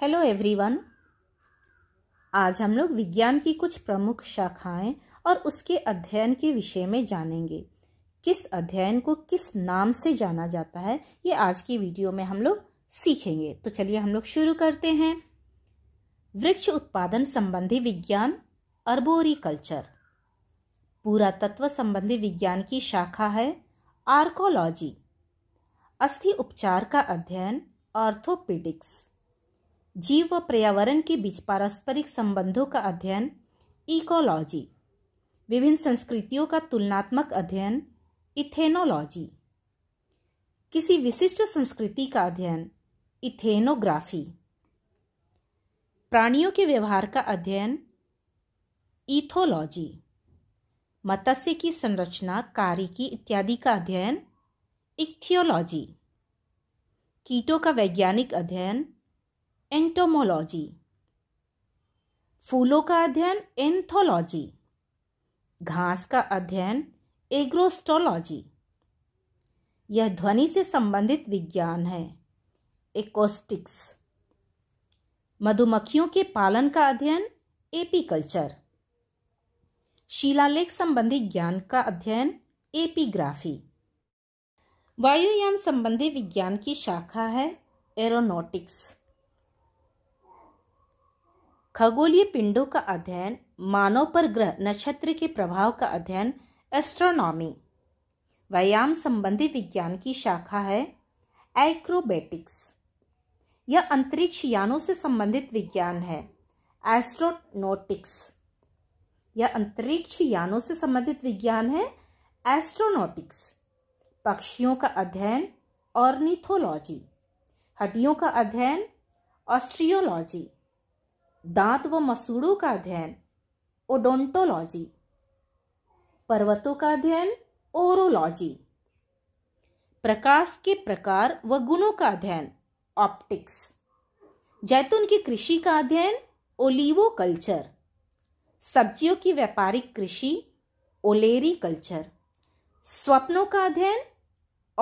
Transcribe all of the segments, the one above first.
hello everyone आज हम लोग विज्ञान की कुछ प्रमुख शाखाएं और उसके अध्ययन के विषय में जानेंगे किस अध्ययन को किस नाम से जाना जाता है ये आज की वीडियो में हम लोग सीखेंगे तो चलिए हम लोग शुरू करते हैं वृक्ष उत्पादन संबंधी विज्ञान अर्बोरिकल्चर पुरातत्व संबंधी विज्ञान की शाखा है आर्कोलॉजी अस्थि उपचार का अध्ययन ऑर्थोपेडिक्स जीव व पर्यावरण के बीच पारस्परिक संबंधों का अध्ययन इकोलॉजी विभिन्न संस्कृतियों का तुलनात्मक अध्ययन इथेनोलॉजी किसी विशिष्ट संस्कृति का अध्ययन इथेनोग्राफी प्राणियों के व्यवहार का अध्ययन इथोलॉजी मत्स्य की संरचना कारिकी इत्यादि का अध्ययन इक्थियोलॉजी कीटों का वैज्ञानिक अध्ययन एंटोमोलॉजी फूलों का अध्ययन एंथोलॉजी घास का अध्ययन एग्रोस्टोलॉजी यह ध्वनि से संबंधित विज्ञान है एकोस्टिक्स मधुमक्खियों के पालन का अध्ययन एपीकल्चर शिलालेख संबंधी ज्ञान का अध्ययन एपीग्राफी वायुयान संबंधी विज्ञान की शाखा है एरोनॉटिक्स खगोलीय पिंडों का अध्ययन मानव पर ग्रह नक्षत्र के प्रभाव का अध्ययन एस्ट्रोनॉमी व्यायाम संबंधी विज्ञान की शाखा है एक्रोबेटिक्स यह अंतरिक्ष यानों से संबंधित विज्ञान है एस्ट्रोनोटिक्स यह अंतरिक्ष यानों से संबंधित विज्ञान है एस्ट्रोनोटिक्स पक्षियों का अध्ययन ऑर्निथोलॉजी हड्डियों का अध्ययन ऑस्ट्रियोलॉजी दांत व मसूड़ों का अध्ययन ओडोंटोलॉजी पर्वतों का अध्ययन ओरोलॉजी प्रकाश के प्रकार व गुणों का अध्ययन ऑप्टिक्स जैतून की कृषि का अध्ययन ओलिवो कल्चर सब्जियों की व्यापारिक कृषि ओलेरी कल्चर स्वप्नों का अध्ययन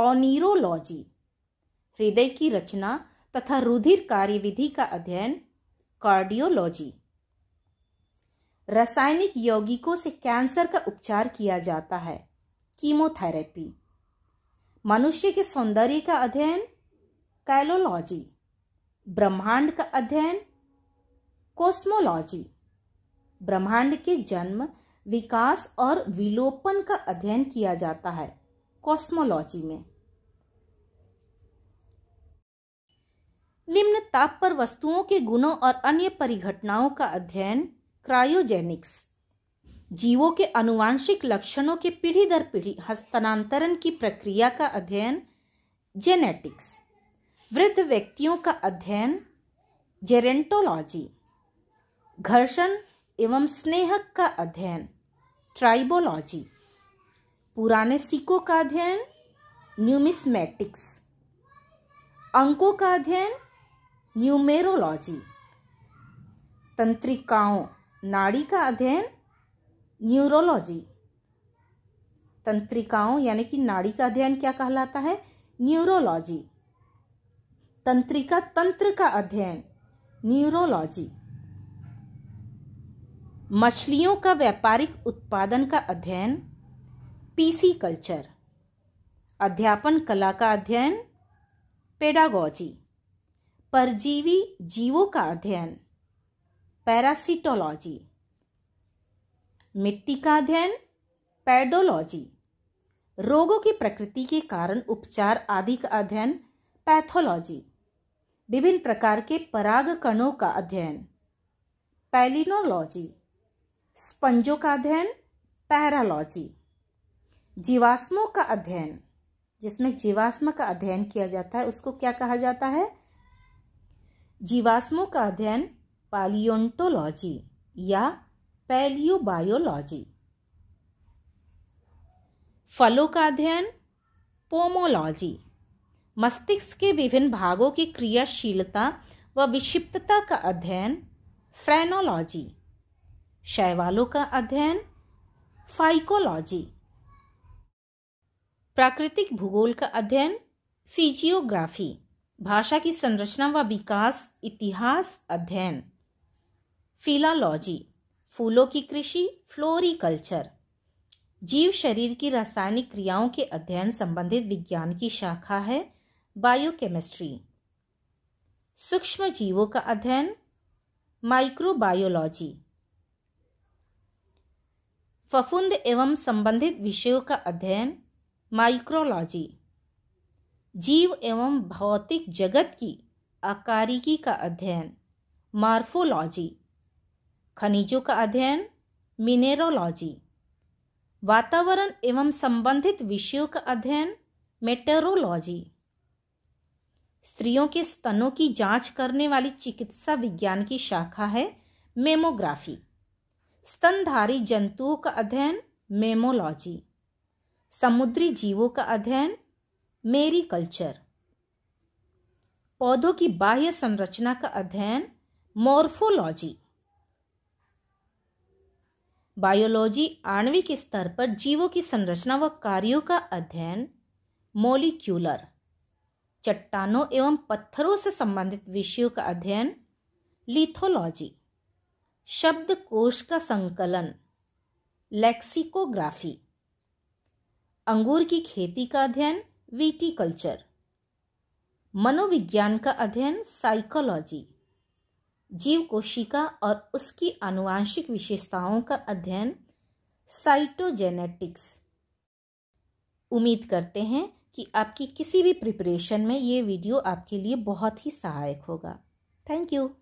ऑनिरोलॉजी हृदय की रचना तथा रुधिर कार्यविधि का अध्ययन कार्डियोलॉजी रासायनिक यौगिकों से कैंसर का उपचार किया जाता है कीमोथेरेपी मनुष्य के सौंदर्य का अध्ययन कैलोलॉजी ब्रह्मांड का अध्ययन कोस्मोलॉजी ब्रह्मांड के जन्म विकास और विलोपन का अध्ययन किया जाता है कॉस्मोलॉजी में निम्न ताप पर वस्तुओं के गुणों और अन्य परिघटनाओं का अध्ययन क्रायोजेनिक्स जीवों के अनुवांशिक लक्षणों के पीढ़ी दर पीढ़ी हस्तांतरण की प्रक्रिया का अध्ययन जेनेटिक्स वृद्ध व्यक्तियों का अध्ययन जेरेंटोलॉजी घर्षण एवं स्नेहक का अध्ययन ट्राइबोलॉजी पुराने सिक्कों का अध्ययन न्यूमिस्मेटिक्स अंकों का अध्ययन न्यूमेरोलॉजी तंत्रिकाओं नाड़ी का अध्ययन न्यूरोलॉजी तंत्रिकाओं यानी कि नाड़ी का अध्ययन क्या कहलाता है न्यूरोलॉजी तंत्रिका तंत्र का अध्ययन न्यूरोलॉजी मछलियों का व्यापारिक उत्पादन का अध्ययन पीसी कल्चर अध्यापन कला का अध्ययन पेडागॉजी परजीवी जीवों का अध्ययन पैरासिटोलॉजी मिट्टी का अध्ययन पैडोलॉजी रोगों की प्रकृति के कारण उपचार आदि का अध्ययन पैथोलॉजी विभिन्न प्रकार के पराग कणों का अध्ययन पैलिनोलॉजी स्पंजों का अध्ययन पैरालॉजी जीवाश्मों का अध्ययन जिसमें जीवाश्म का अध्ययन किया जाता है उसको क्या कहा जाता है जीवाश्मों का अध्ययन पालियोन्टोलॉजी या पैलियोबायोलॉजी फलों का अध्ययन पोमोलॉजी मस्तिष्क के विभिन्न भागों की क्रियाशीलता व विक्षिप्तता का अध्ययन फ्रेनोलॉजी शैवालों का अध्ययन फाइकोलॉजी प्राकृतिक भूगोल का अध्ययन फिजियोग्राफी भाषा की संरचना व विकास इतिहास अध्ययन फिलोलॉजी फूलों की कृषि फ्लोरिकल्चर जीव शरीर की रासायनिक क्रियाओं के अध्ययन संबंधित विज्ञान की शाखा है बायोकेमिस्ट्री सूक्ष्म जीवों का अध्ययन माइक्रोबायोलॉजी फफुंद एवं संबंधित विषयों का अध्ययन माइक्रोलॉजी जीव एवं भौतिक जगत की आकारिकी का अध्ययन मार्फोलॉजी खनिजों का अध्ययन मिनेरोलॉजी वातावरण एवं संबंधित विषयों का अध्ययन मेटेरोलॉजी स्त्रियों के स्तनों की जांच करने वाली चिकित्सा विज्ञान की शाखा है मेमोग्राफी स्तनधारी जंतुओं का अध्ययन मेमोलॉजी समुद्री जीवों का अध्ययन मेरी कल्चर पौधों की बाह्य संरचना का अध्ययन मोर्फोलॉजी बायोलॉजी आणविक स्तर पर जीवों की संरचना व कार्यों का अध्ययन मोलिक्यूलर चट्टानों एवं पत्थरों से संबंधित विषयों का अध्ययन लिथोलॉजी शब्द कोश का संकलन लेक्सिकोग्राफी अंगूर की खेती का अध्ययन कल्चर मनोविज्ञान का अध्ययन साइकोलॉजी जीव कोशिका और उसकी आनुवांशिक विशेषताओं का अध्ययन साइटोजेनेटिक्स उम्मीद करते हैं कि आपकी किसी भी प्रिपरेशन में ये वीडियो आपके लिए बहुत ही सहायक होगा थैंक यू